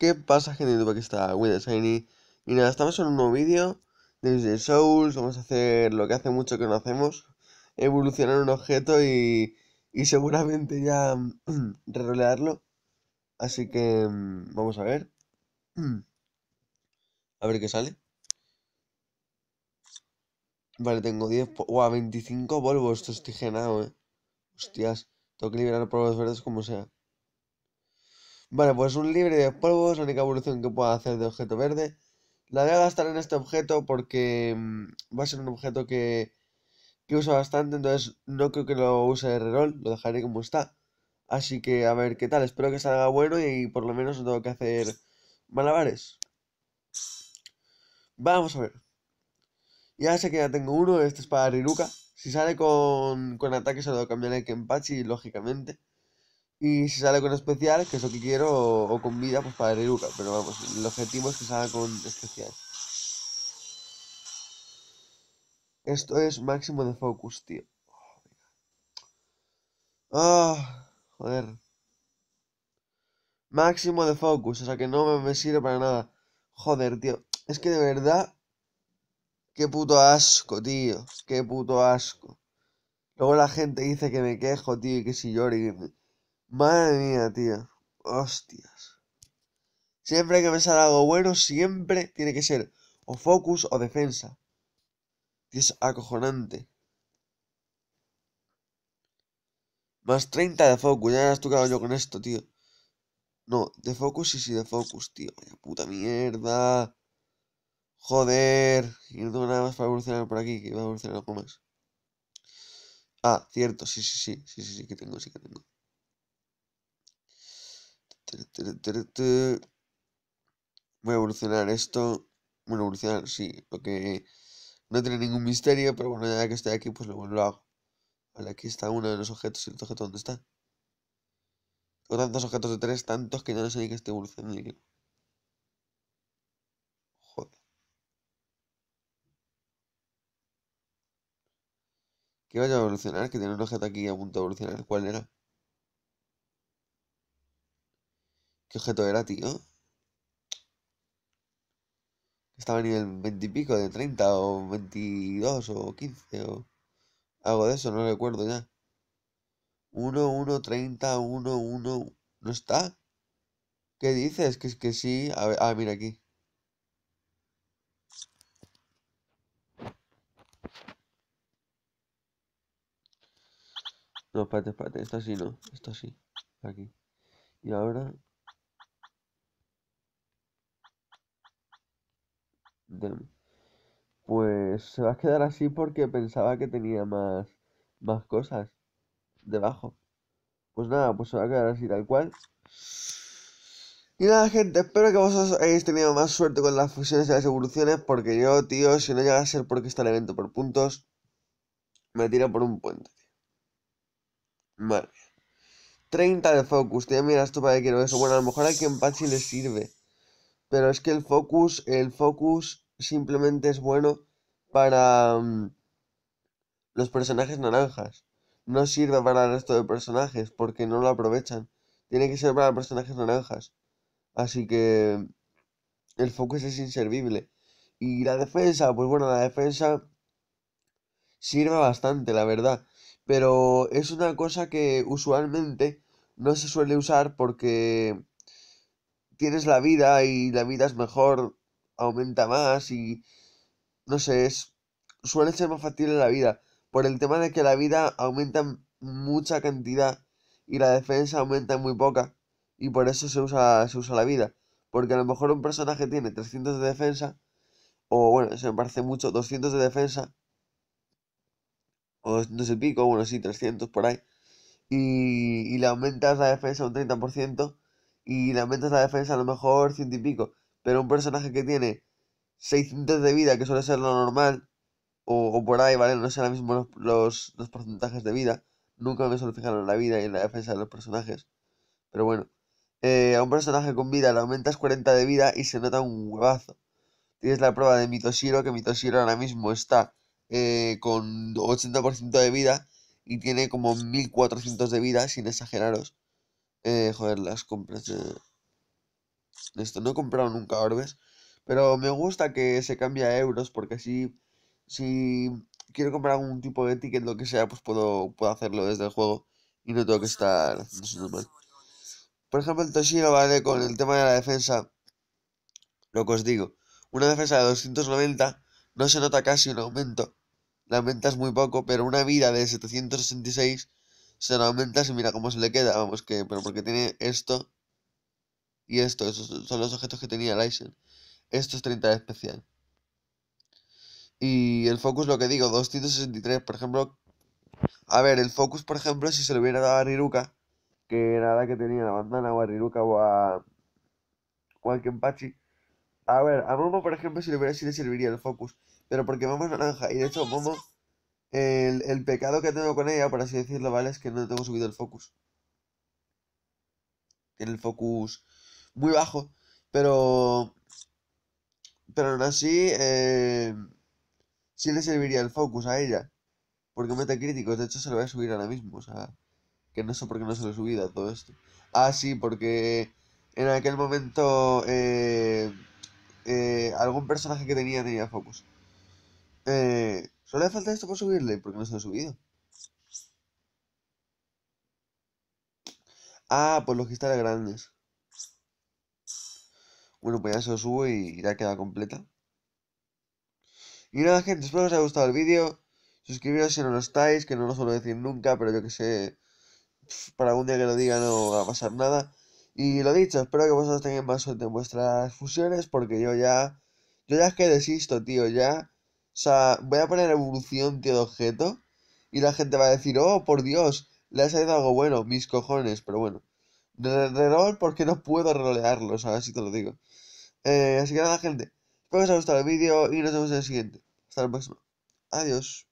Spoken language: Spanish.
¿Qué pasa gente de que está Windows Y nada, estamos en un nuevo vídeo de Souls, vamos a hacer lo que hace mucho que no hacemos, evolucionar un objeto y, y seguramente ya mm, rerolearlo. Así que mm, vamos a ver. A ver qué sale. Vale, tengo 10, wow, 25 polvos, esto es eh. Hostias, tengo que liberar polvos verdes como sea. Vale, pues un libre de polvos, la única evolución que pueda hacer de objeto verde. La voy a gastar en este objeto porque mm, va a ser un objeto que, que uso bastante, entonces no creo que lo use de reroll, lo dejaré como está. Así que a ver qué tal, espero que salga bueno y por lo menos no tengo que hacer malabares. Vamos a ver. Ya sé que ya tengo uno, este es para Riruka. Si sale con, con ataque se lo cambiaré a Kenpachi, lógicamente. Y si sale con especial, que es lo que quiero, o, con vida, pues para Iruka. Pero vamos, el objetivo es que salga con especial. Esto es máximo de focus, tío. Ah, joder. Máximo de focus, o sea que no me, sirve para nada. Joder, tío. Es que de verdad. Qué puto asco, tío. Qué puto asco. Luego la gente dice que me quejo, tío, y que si lloro y que Madre mía, tío. Hostias. Siempre que me sale algo bueno, siempre tiene que ser o focus o defensa. Y es acojonante. Más 30 de focus. Ya has tocado yo con esto, tío. No, de focus y sí, sí, de focus, tío. Vaya puta mierda. Joder. Y no tengo nada más para evolucionar por aquí, que iba a evolucionar algo más. Ah, cierto, sí, sí, sí, sí, sí, sí que tengo, sí que tengo. Voy a evolucionar esto. Bueno, evolucionar, sí. Lo que no tiene ningún misterio, pero bueno, ya que estoy aquí, pues lo, lo hago. Vale, aquí está uno de los objetos y el objeto, ¿dónde está? Tengo tantos objetos de tres, tantos que ya no sé ni que estoy evolucionando. Joder. ¿Qué vaya a evolucionar? Que tiene un objeto aquí a punto de evolucionar. ¿Cuál era? ¿Qué objeto era, tío? Estaba a nivel 20 y pico de 30 o 22 o 15 o algo de eso, no recuerdo ya. 1, 1, 30, 1, 1. ¿No está? ¿Qué dices? Que es que sí. A ver, ah, mira aquí. No, espérate, espérate. Esto sí, no. Esto sí. Aquí. Y ahora Pues se va a quedar así porque pensaba que tenía más, más cosas debajo. Pues nada, pues se va a quedar así tal cual. Y nada, gente, espero que vosotros hayáis tenido más suerte con las fusiones y las evoluciones, porque yo, tío, si no llega a ser porque está el evento por puntos, me tiro por un puente, tío. Vale. 30 de focus, tío, mira, esto para que quiero eso. Bueno, a lo mejor a quien pachi le sirve. Pero es que el focus, el focus simplemente es bueno para mm, los personajes naranjas. No sirve para el resto de personajes porque no lo aprovechan. Tiene que ser para personajes naranjas. Así que mm, el focus es inservible. Y la defensa, pues bueno, la defensa sirve bastante, la verdad. Pero es una cosa que usualmente no se suele usar porque tienes la vida y la vida es mejor, aumenta más y no sé, es suele ser más en la vida por el tema de que la vida aumenta mucha cantidad y la defensa aumenta en muy poca y por eso se usa se usa la vida, porque a lo mejor un personaje tiene 300 de defensa o bueno, se me parece mucho 200 de defensa o no sé pico, bueno, sí, 300 por ahí. Y, y le aumentas la defensa un 30% y la aumentas la defensa a lo mejor ciento y pico. Pero un personaje que tiene 600 de vida, que suele ser lo normal, o, por ahí, ¿vale? No sé ahora mismo los, porcentajes de vida. Nunca me suelo fijar en la vida y en la defensa de los personajes. Pero bueno, eh, a un personaje con vida le aumentas 40 de vida y se nota un huevazo. Tienes la prueba de Mitoshiro, que Mitoshiro ahora mismo está eh, con 80% de vida y tiene como 1400 de vida, sin exageraros. Eh, joder, las compras de... Esto, no he comprado nunca orbes. Pero me gusta que se cambie a euros porque así, si quiero comprar algún tipo de ticket, lo que sea, pues puedo, puedo hacerlo desde el juego y no tengo que estar haciendo mal. Por ejemplo, el Toshiro, ¿vale? Con el tema de la defensa, lo que os digo, una defensa de 290 no se nota casi un aumento. La menta es muy poco, pero una vida de 766 se lo aumentas y mira cómo se le queda. Vamos, que, pero porque tiene esto y esto. Esos son los objetos que tenía Lysen. Esto es 30 de especial. Y el focus, lo que digo, 263. Por ejemplo, a ver, el focus, por ejemplo, si se lo hubiera dado a Riruka, que era la que tenía la bandana, o a Riruka, o a. o a Kenpachi. A ver, a Momo, por ejemplo, si le hubiera si le serviría el focus. Pero porque Momo es naranja, y de hecho, Momo el, pecado que tengo con ella, por así decirlo, ¿vale? Es que no tengo subido el focus. Tiene el focus muy bajo, pero... Pero aún así, eh, sí le serviría el focus a ella. Porque mete críticos, de hecho se lo voy a subir ahora mismo, o sea... Que no sé por qué no se lo he subido a todo esto. Ah, sí, porque en aquel momento eh, eh, algún personaje que tenía tenía focus. Eh, Solo le falta esto por subirle, porque no se ha subido. Ah, pues los cristales grandes. Bueno, pues ya se lo subo y ya queda completa. Y nada, gente, espero que os haya gustado el vídeo. Suscribiros si no lo estáis, que no lo suelo decir nunca, pero yo que sé, para algún día que lo diga no va a pasar nada. Y lo dicho, espero que vosotros tengáis más suerte en vuestras fusiones, porque yo ya, yo ya es que desisto, tío, ya o sea, voy a poner evolución, de objeto. Y la gente va a decir, oh, por Dios, le ha salido algo bueno, mis cojones, pero bueno. rol porque no puedo rolearlo, sea, así te lo digo. Eh, así que nada, gente. Espero que os haya gustado el vídeo y nos vemos en el siguiente. Hasta la próxima. Adiós.